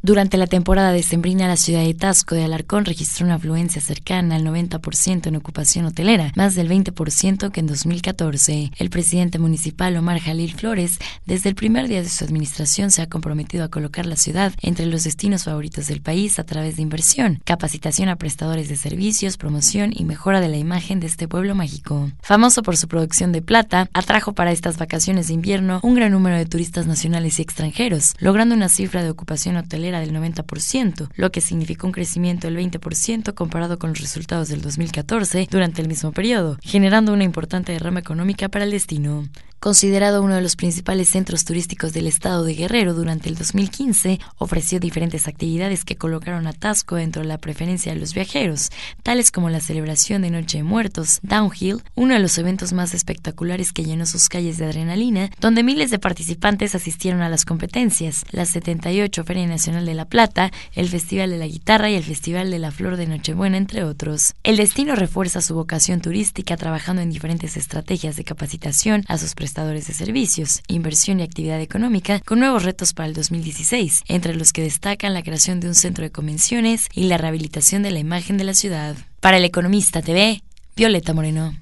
Durante la temporada decembrina, la ciudad de Tasco de Alarcón registró una afluencia cercana al 90% en ocupación hotelera, más del 20% que en 2014. El presidente municipal Omar Jalil Flores, desde el primer día de su administración, se ha comprometido a colocar la ciudad entre los destinos favoritos del país a través de inversión, capacitación a prestadores de servicios, promoción y mejora de la imagen de este pueblo mágico. Famoso por su producción de plata, atrajo para estas vacaciones de invierno un gran número de turistas nacionales y extranjeros, logrando una cifra de ocupación hotelera era del 90%, lo que significó un crecimiento del 20% comparado con los resultados del 2014 durante el mismo periodo, generando una importante derrama económica para el destino. Considerado uno de los principales centros turísticos del estado de Guerrero durante el 2015, ofreció diferentes actividades que colocaron a dentro de la preferencia de los viajeros, tales como la celebración de Noche de Muertos, Downhill, uno de los eventos más espectaculares que llenó sus calles de adrenalina, donde miles de participantes asistieron a las competencias, la 78 Feria Nacional de la Plata, el Festival de la Guitarra y el Festival de la Flor de Nochebuena, entre otros. El destino refuerza su vocación turística trabajando en diferentes estrategias de capacitación a sus prestadores de servicios, inversión y actividad económica con nuevos retos para el 2016, entre los que destacan la creación de un centro de convenciones y la rehabilitación de la imagen de la ciudad. Para el Economista TV, Violeta Moreno.